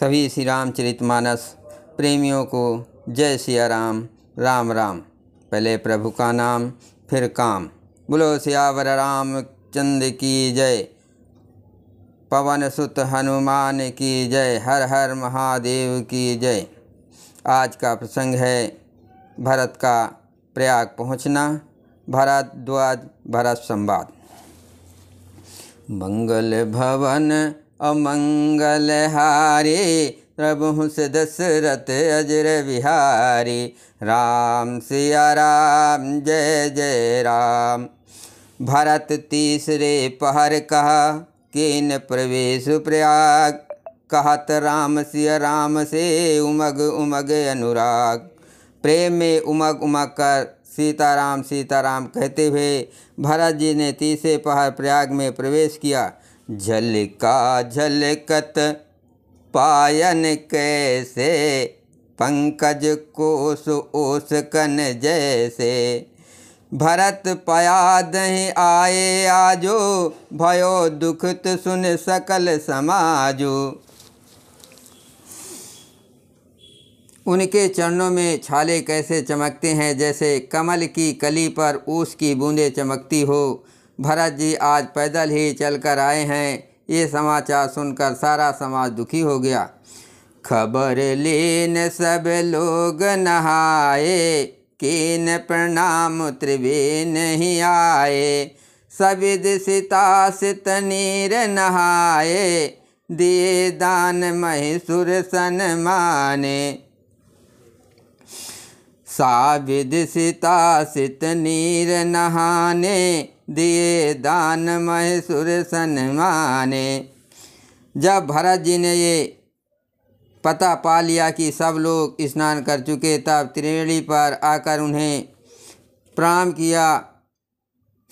सभी श्री रामचरितमानस प्रेमियों को जय सिया राम राम राम पहले प्रभु का नाम फिर काम बोलो सियावर राम चंद की जय पवन सुत हनुमान की जय हर हर महादेव की जय आज का प्रसंग है भरत का प्रयाग पहुंचना भारद्वाज भरत संवाद मंगल भवन अमंगल प्रभु प्रभुस दशरथ अजर विहारी राम सिया राम जय जय राम भरत तीसरे पहर कहा किन प्रवेश प्रयाग कहत राम सिया राम से उमग उमग अनुराग प्रेम में उमग उमग कर सीताराम सीताराम कहते हुए भरत जी ने तीसरे पहर प्रयाग में प्रवेश किया झलका झलकत पायन कैसे पंकज कोस ओस कन जैसे भरत पया दही आए आजो भयो दुखत सुन सकल समाजो उनके चरणों में छाले कैसे चमकते हैं जैसे कमल की कली पर ऊस की बूंदें चमकती हो भरत जी आज पैदल ही चल कर आए हैं ये समाचार सुनकर सारा समाज दुखी हो गया खबर लेन सब लोग नहाए न प्रणाम त्रिवेन ही आए सबिद सित सितनीर नहाए दिए दान महेश्वर सन माने साबिद सीता सित नीर नहाने दिए दान महेशुर माने जब भरत जी ने ये पता पा लिया कि सब लोग स्नान कर चुके तब त्रिवेणी पर आकर उन्हें प्रणाम किया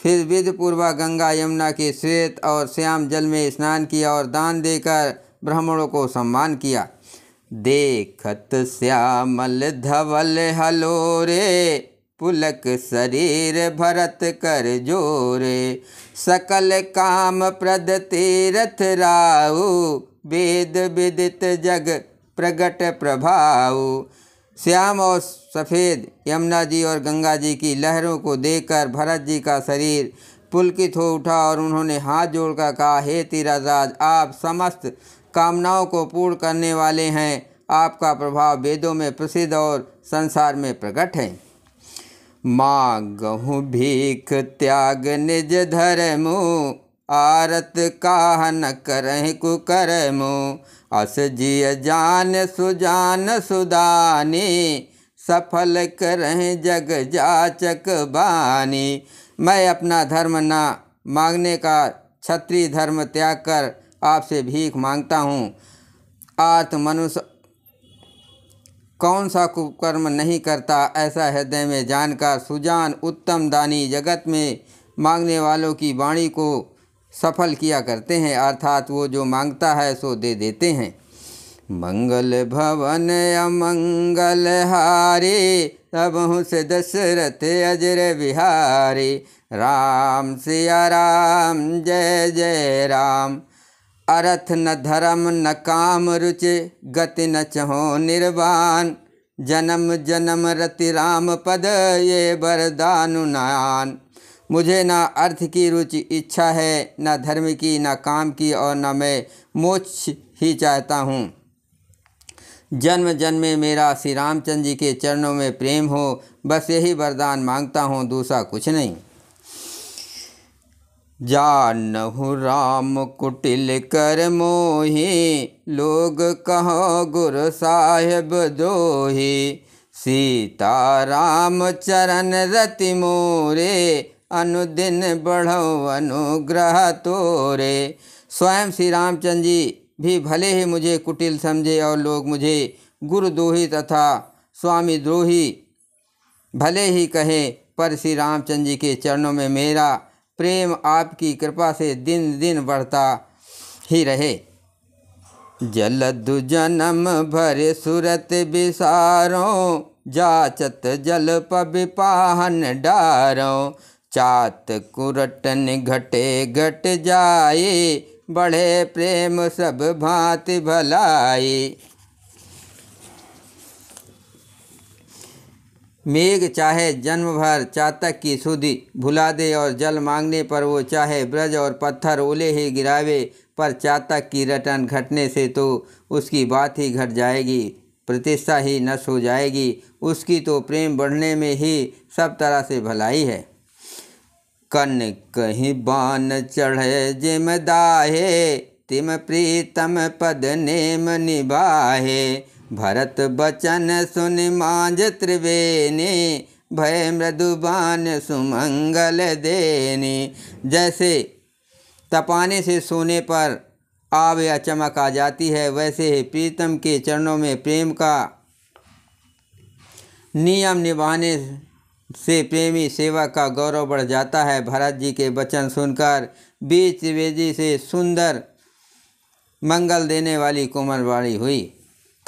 फिर विधपूर्वा गंगा यमुना के श्वेत और श्याम जल में स्नान किया और दान देकर ब्राह्मणों को सम्मान किया देखत श्यामल धवल हलोरे पुलक शरीर भरत कर जोरे सकल काम प्रद तीरथ राऊ वेद विदित जग प्रगट प्रभाऊ श्याम और सफ़ेद यमुना जी और गंगा जी की लहरों को देखकर भरत जी का शरीर पुलकित हो उठा और उन्होंने हाथ जोड़कर कहा हे तीराज आप समस्त कामनाओं को पूर्ण करने वाले हैं आपका प्रभाव वेदों में प्रसिद्ध और संसार में प्रकट है मागहु भीख त्याग निज धर्मु आरत काह न करहि कुकर्मु अस जिय जान सुजान सुदानी सफल करह जग जाचक बानी मैं अपना धर्म ना मांगने का क्षत्रिय धर्म त्याग कर आपसे भीख मांगता हूँ आत्मनुष्य कौन सा कुकर्म नहीं करता ऐसा हृदय में जानकर सुजान उत्तम दानी जगत में मांगने वालों की वाणी को सफल किया करते हैं अर्थात वो जो मांगता है सो दे देते हैं मंगल भवन अमंगल हारे तब से दशरथ अजर बिहारी राम सिया राम जय जय राम अरथ न धर्म न काम रुचि गति न चहो निर्वाण जन्म जन्म रति राम पद ये वरदानुनान मुझे ना अर्थ की रुचि इच्छा है ना धर्म की ना काम की और ना मैं मोक्ष ही चाहता हूँ जन्म जन्म में मेरा श्री रामचंद्र जी के चरणों में प्रेम हो बस यही वरदान मांगता हूँ दूसरा कुछ नहीं जानहु राम कुटिल कर मोहे लोग कहो गुरु साहेब दोहे सीता राम चरण रति मोरे अनुदिन बढ़ो अनुग्रह तोरे स्वयं श्री रामचंद्र जी भी भले ही मुझे कुटिल समझे और लोग मुझे गुरु दोही तथा स्वामी द्रोही भले ही कहें पर श्री रामचंद्र जी के चरणों में मेरा प्रेम आपकी कृपा से दिन दिन बढ़ता ही रहे जलदु जन्म भर सुरत विसारों जाचत जल पाहन डारों चात कुरटन घटे घट जाए बढ़े प्रेम सब भांति भलाई मेघ चाहे जन्म भर चातक की सुधि भुला दे और जल मांगने पर वो चाहे ब्रज और पत्थर ओले ही गिरावे पर चातक की रटन घटने से तो उसकी बात ही घट जाएगी प्रतिष्ठा ही नष्ट हो जाएगी उसकी तो प्रेम बढ़ने में ही सब तरह से भलाई है कन कहीं बान चढ़े जिमदाहे तिम प्रीतम पद नेम निभाहे भरत बचन सुन मांझ त्रिवेणी भय मृदुबान सुमंगल देनी जैसे तपाने से सोने पर आव या चमक आ जाती है वैसे ही प्रीतम के चरणों में प्रेम का नियम निभाने से प्रेमी सेवा का गौरव बढ़ जाता है भरत जी के वचन सुनकर बीच त्रिवेदी से सुंदर मंगल देने वाली वाली हुई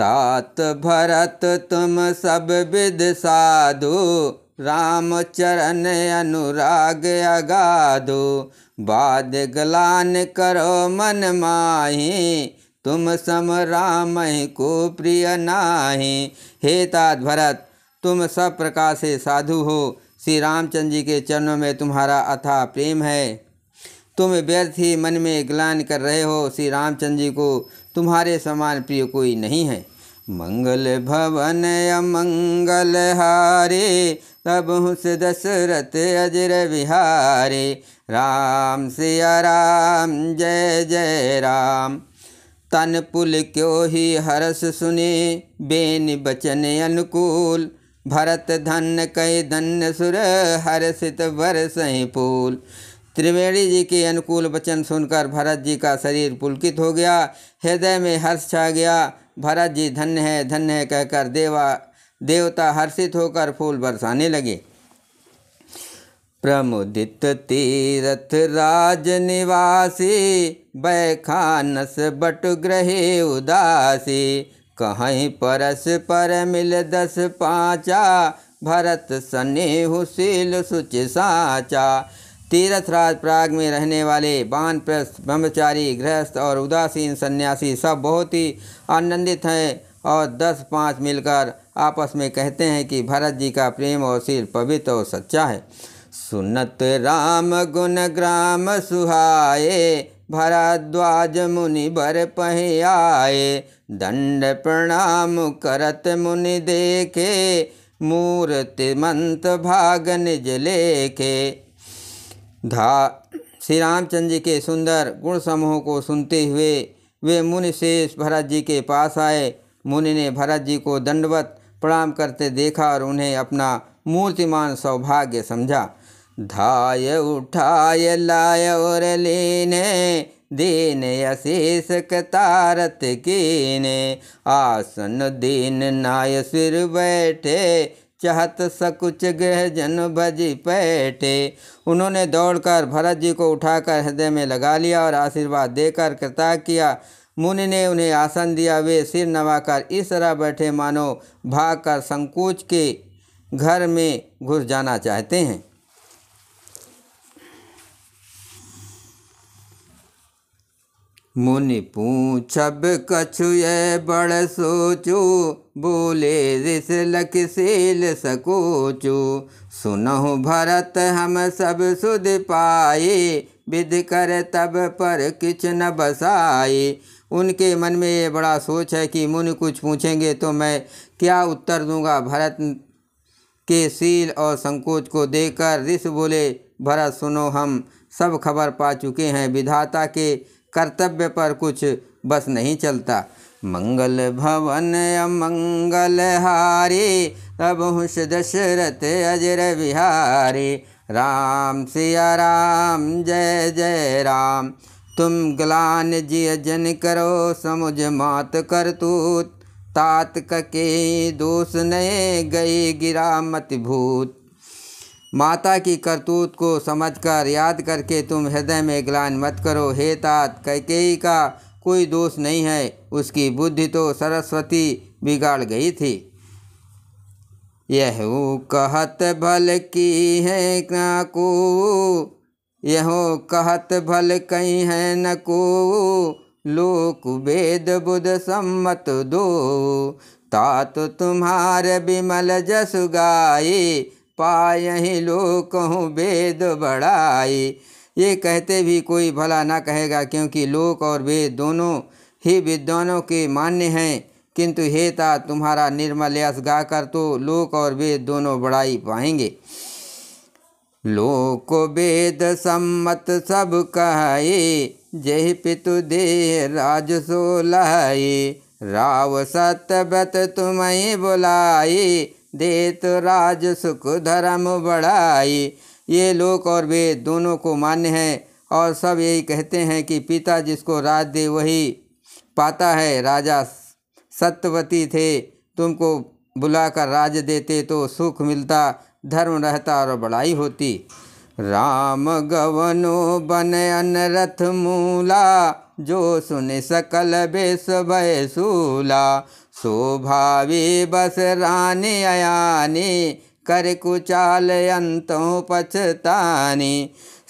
तात भरत तुम सब विद साधु राम चरण अनुराग अगाधु बाद ग्लान करो मन माही तुम सम राम को प्रिय नाही हे तात भरत तुम सब प्रकार से साधु हो श्री रामचंद्र जी के चरणों में तुम्हारा अथा प्रेम है तुम व्यर्थ ही मन में ग्लान कर रहे हो श्री रामचंद्र जी को तुम्हारे समान प्रिय कोई नहीं है मंगल भवन अमंगल हारे तब हुस दशरथ अजर विहारे राम सिया राम जय जय राम तन पुल क्यों ही हरस सुने बेन बचन अनुकूल भरत धन कई धन सुर हर्षित वर सही पुल त्रिवेणी जी के अनुकूल वचन सुनकर भरत जी का शरीर पुलकित हो गया हृदय में हर्ष छा गया भरत जी धन्य है धन्य है कहकर देवा देवता हर्षित होकर फूल बरसाने लगे प्रमुदित तीरथ राज निवासी बैखानस बट ग्रहे उदासी कहीं परस पर मिल दस पाँचा भरत सनेहुशील सुच साचा तीरथ प्राग में रहने वाले बानप्रस्थ ब्रह्मचारी गृहस्थ और उदासीन सन्यासी सब बहुत ही आनंदित हैं और दस पाँच मिलकर आपस में कहते हैं कि भरत जी का प्रेम और सिर पवित्र और सच्चा है सुनत राम गुण ग्राम सुहाए भरद्वाज मुनि भर पह आए दंड प्रणाम करत मुनि देखे मूर्ति मंत भागन जलेखे धा श्री रामचंद्र जी के सुंदर गुण समूह को सुनते हुए वे मुनि शेष भरत जी के पास आए मुनि ने भरत जी को दंडवत प्रणाम करते देखा और उन्हें अपना मूर्तिमान सौभाग्य समझा धाय उठाय लाय और लेने दीन अशेष कतारत कीने आसन दीन नाय सिर बैठे चाहत सकुच गह जन भजी पैठे उन्होंने दौड़कर भरत जी को उठाकर हृदय में लगा लिया और आशीर्वाद देकर कृतार्थ किया मुनि ने उन्हें आसन दिया वे सिर नवाकर इस तरह बैठे मानो भागकर संकोच के घर में घुस जाना चाहते हैं मुनि पूछब कछु ये बड़ सोचो बोले लख लखसेल सकोचो सुनहु भरत हम सब सुध पाए विध कर तब पर किच न बसाए उनके मन में ये बड़ा सोच है कि मुनि कुछ पूछेंगे तो मैं क्या उत्तर दूंगा भरत के सील और संकोच को देकर ऋष बोले भरत सुनो हम सब खबर पा चुके हैं विधाता के कर्तव्य पर कुछ बस नहीं चलता मंगल भवन अमंगल हारी तब दशरथ अजर बिहारी राम सिया राम जय जय राम तुम ग्लान जिय जन करो समुझ मात करतूत तात कके दोष नए गई गिरा मत भूत माता की करतूत को समझकर याद करके तुम हृदय में ग्लान मत करो हे तात कैकेयी का कोई दोष नहीं है उसकी बुद्धि तो सरस्वती बिगाड़ गई थी यह कहत भल की है ना को यह कहत भल कहीं है न को लोक वेद बुध सम्मत दो तात तुम्हार विमल जस गाये पायही लोग कहूँ वेद बढ़ाई ये कहते भी कोई भला ना कहेगा क्योंकि लोक और वेद दोनों ही विद्वानों के मान्य हैं किंतु हेता तुम्हारा निर्मल यश गाकर तो लोक और वेद दोनों बढ़ाई पाएंगे लोक वेद सम्मत सब कहे जय पितु दे राज सोलहे राव सत्यवत तुम्हें बुलाए देत राज सुख धर्म बढ़ाई ये लोक और वेद दोनों को मान्य है और सब यही कहते हैं कि पिता जिसको राज दे वही पाता है राजा सत्यवती थे तुमको बुलाकर राज देते तो सुख मिलता धर्म रहता और बड़ाई होती राम गवनो बन अनरथ मूला जो सुन सकल बेस भय सूला शोभावी बस रानी अयानी कर कुचाल अंतों पछतानी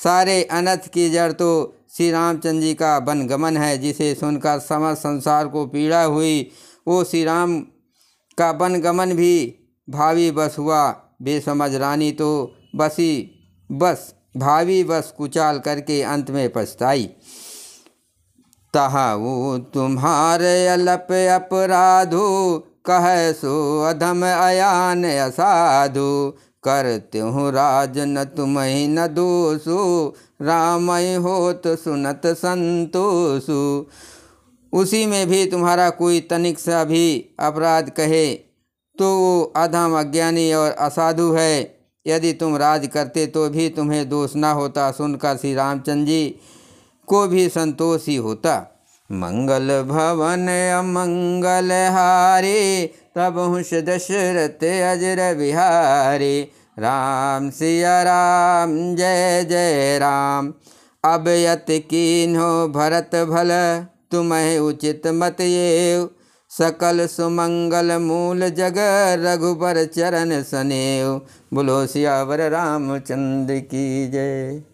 सारे अनथ की जड़ तो श्री रामचंद्र जी का वनगमन है जिसे सुनकर समस्त संसार को पीड़ा हुई वो श्री राम का वनगमन भी भावी बस हुआ बेसमझ रानी तो बसी बस भावी बस कुचाल करके अंत में पछताई तहाऊ तुम्हारे अलप अपराधु कह सो अधम अयान असाधु करते हूँ राज न तुम न दोषु हो होत सुनत संतोषु उसी में भी तुम्हारा कोई तनिक सा भी अपराध कहे तो वो अधम अज्ञानी और असाधु है यदि तुम राज करते तो भी तुम्हें दोष ना होता सुनकर श्री रामचंद्र जी को भी संतोष ही होता मंगल भवन अमंगल हारे तब हुष दशरथ अजर बिहारी राम सिया राम जय जय राम अब यत कीन्हो भरत भल तुम्हें उचित मत ये सकल सुमंगल मूल जग रघुबर चरण सनेव बुलो सियावर रामचंद्र की जय